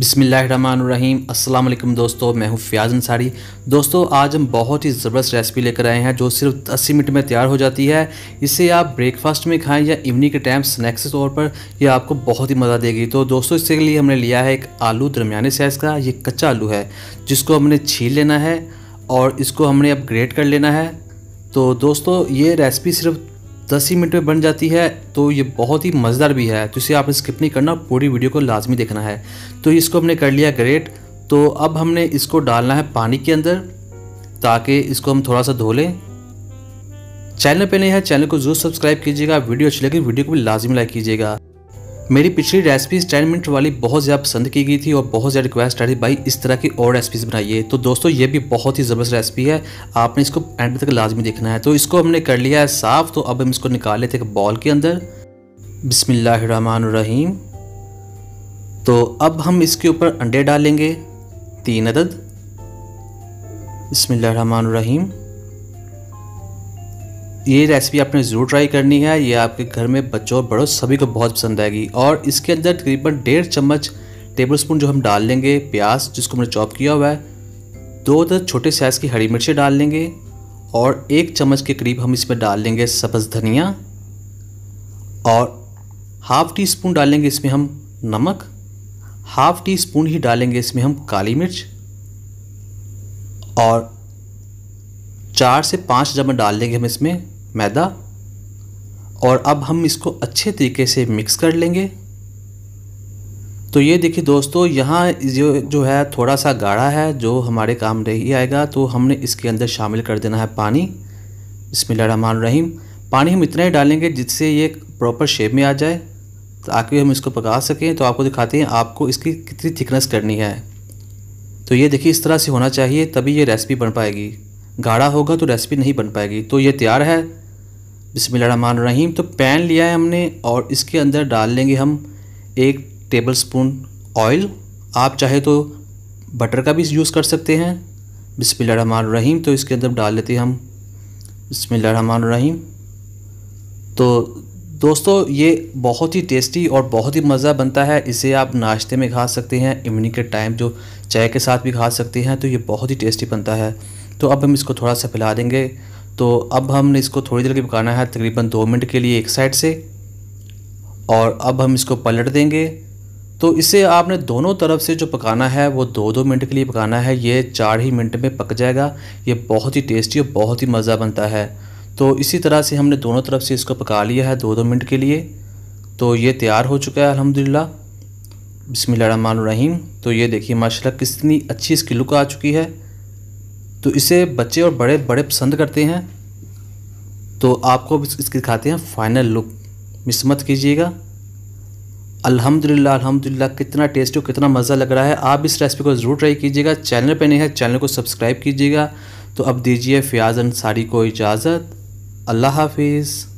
बिसमीम अल्लाम दोस्तों मैं हूँ फ़ियाज अंसारी दोस्तों आज हम बहुत ही ज़बरदस्त रेसिपी लेकर आए हैं जो सिर्फ 80 मिनट में तैयार हो जाती है इसे आप ब्रेकफास्ट में खाएं या इवनिंग के टाइम स्नैक्स के तौर पर यह आपको बहुत ही मज़ा देगी तो दोस्तों इसके लिए हमने लिया है एक आलू दरमियाने साइज़ का ये कच्चा आलू है जिसको हमने छील लेना है और इसको हमने अब ग्रेट कर लेना है तो दोस्तों ये रेसिपी सिर्फ दस ही मिनट में बन जाती है तो ये बहुत ही मज़ेदार भी है तो इसे आपने स्किप नहीं करना पूरी वीडियो को लाजमी देखना है तो इसको हमने कर लिया ग्रेट तो अब हमने इसको डालना है पानी के अंदर ताकि इसको हम थोड़ा सा धो लें चैनल पे नहीं है चैनल को जरूर सब्सक्राइब कीजिएगा वीडियो अच्छी लगी वीडियो को भी लाजमी लाइक कीजिएगा मेरी पिछली रेसिपीज टेन मिनट वाली बहुत ज़्यादा पसंद की गई थी और बहुत ज़्यादा रिक्वेस्ट आ रही भाई इस तरह की और रेसिपीज बनाइए तो दोस्तों ये भी बहुत ही ज़बरदस्त रेसिपी है आपने इसको एंड तक लाजमी देखना है तो इसको हमने कर लिया है साफ़ तो अब हम इसको निकाल लेते हैं बॉल के अंदर बिसमीम तो अब हम इसके ऊपर अंडे डालेंगे तीन अदद रहीम ये रेसिपी आपने ज़रूर ट्राई करनी है ये आपके घर में बच्चों और बड़ों सभी को बहुत पसंद आएगी और इसके अंदर तकरीबन डेढ़ चम्मच टेबल स्पून जो हम डाल लेंगे प्याज जिसको हमने चॉप किया हुआ है दो दस छोटे साइज़ की हरी मिर्ची डाल लेंगे और एक चम्मच के करीब हम इसमें डाल लेंगे सब्ज़ धनिया और हाफ़ टी स्पून डालेंगे इसमें हम नमक हाफ़ टी स्पून ही डालेंगे इसमें हम काली मिर्च और चार से पाँच चम्मच डाल लेंगे हम इसमें मैदा और अब हम इसको अच्छे तरीके से मिक्स कर लेंगे तो ये देखिए दोस्तों यहाँ जो जो है थोड़ा सा गाढ़ा है जो हमारे काम नहीं आएगा तो हमने इसके अंदर शामिल कर देना है पानी इसमें लड़मान रहीम पानी हम इतना ही डालेंगे जिससे ये प्रॉपर शेप में आ जाए ताकि हम इसको पका सकें तो आपको दिखाते हैं आपको इसकी कितनी थिकनेस करनी है तो ये देखिए इस तरह से होना चाहिए तभी ये रेसिपी बन पाएगी गाढ़ा होगा तो रेसिपी नहीं बन पाएगी तो ये तैयार है बिसमान रहीम तो पैन लिया है हमने और इसके अंदर डाल लेंगे हम एक टेबल स्पून ऑयल आप चाहे तो बटर का भी यूज़ कर सकते हैं बिसमान रहीम तो इसके अंदर डाल लेते हैं हम बिसमान रहीम तो दोस्तों ये बहुत ही टेस्टी और बहुत ही मज़ा बनता है इसे आप नाश्ते में खा सकते हैं इवनिंग के टाइम जो चाय के साथ भी खा सकते हैं तो ये बहुत ही टेस्टी बनता है तो अब हम इसको थोड़ा सा फैला देंगे तो अब हमने इसको थोड़ी देर के पकाना है तकरीबन दो मिनट के लिए एक साइड से और अब हम इसको पलट देंगे तो इसे आपने दोनों तरफ से जो पकाना है वो दो दो मिनट के लिए पकाना है ये चार ही मिनट में पक जाएगा ये बहुत ही टेस्टी और बहुत ही मज़ा बनता है तो इसी तरह से हमने दोनों तरफ से इसको पका लिया है दो दो मिनट के लिए तो ये तैयार हो चुका है अलहमदिल्ला बिसमीम तो ये देखिए माशाल्लाह कितनी अच्छी इसकी लुक आ चुकी है तो इसे बच्चे और बड़े बड़े पसंद करते हैं तो आपको इसके दिखाते हैं फाइनल लुक मिस मत कीजिएगा अल्हम्दुलिल्लाह अल्हम्दुलिल्लाह कितना टेस्टी और कितना मज़ा लग रहा है आप इस रेसिपी को ज़रूर ट्राई कीजिएगा चैनल पर नहीं है चैनल को सब्सक्राइब कीजिएगा तो अब दीजिए फ़ियाज़ अंसारी को इजाज़त अल्लाह हाफिज़